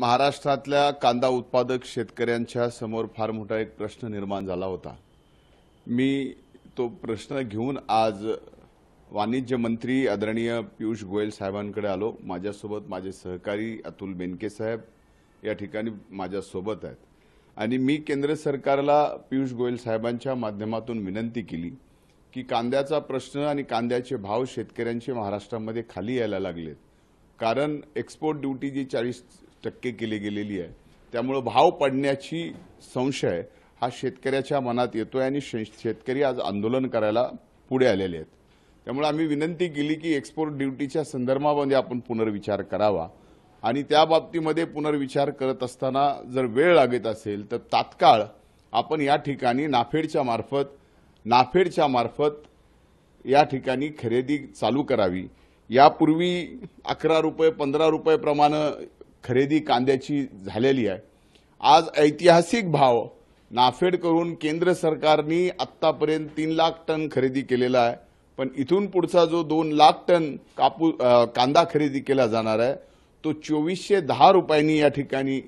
महाराष्ट्रातल्या कांदा उत्पादक शेतकऱ्यांच्या समोर फार मोठा एक प्रश्न निर्माण झाला होता मी तो प्रश्न घेऊन आज वाणिज्य मंत्री आदरणीय पियुष गोयल साहेबांकडे आलो माझ्यासोबत माझे सहकारी अतुल बेनके साहेब या ठिकाणी माझ्यासोबत आहेत आणि मी केंद्र सरकारला पियुष गोयल साहेबांच्या माध्यमातून विनंती केली की कांद्याचा प्रश्न आणि कांद्याचे भाव शेतकऱ्यांचे महाराष्ट्रामध्ये खाली यायला लागलेत कारण एक्सपोर्ट ड्युटी जी चाळीस टक्के केली गेलेली आहे त्यामुळे भाव पडण्याची संशय हा शेतकऱ्याच्या मनात येतोय आणि शेतकरी आज आंदोलन करायला पुढे आलेले आहेत त्यामुळे आम्ही विनंती केली की एक्सपोर्ट ड्युटीच्या संदर्भामध्ये आपण पुनर्विचार करावा आणि त्या बाबतीमध्ये पुनर्विचार करत असताना जर वेळ लागत असेल तर तात्काळ आपण या ठिकाणी नाफेडच्या मार्फत नाफेडच्या मार्फत या ठिकाणी खरेदी चालू करावी यापूर्वी अकरा रुपये पंधरा रुपये प्रमाणे खरेदी कांद्याची झालेली आहे आज ऐतिहासिक भाव नाफेड करून केंद्र सरकारने आतापर्यंत तीन लाख टन खरेदी केलेला आहे पण इथून पुढचा जो दोन लाख टन कापू कांदा खरेदी केला जाणार आहे तो चोवीसशे दहा रुपयांनी या ठिकाणी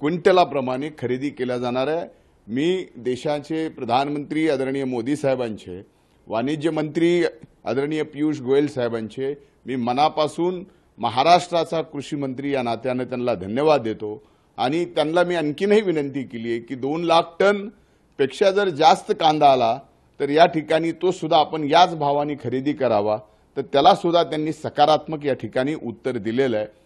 क्विंटलाप्रमाणे खरेदी केला जाणार आहे मी देशाचे प्रधानमंत्री आदरणीय मोदी साहेबांचे वाणिज्य मंत्री आदरणीय पियुष गोयल साहेबांचे मी मनापासून महाराष्ट्राचा कृषी मंत्री या नात्यानं त्यांना धन्यवाद देतो आणि त्यांना मी आणखीनही विनंती केली आहे की दोन लाख टन पेक्षा जर जास्त कांदा आला तर या ठिकाणी तो सुद्धा आपण याच भावानी खरेदी करावा तर त्याला सुद्धा त्यांनी सकारात्मक या ठिकाणी उत्तर दिलेलं आहे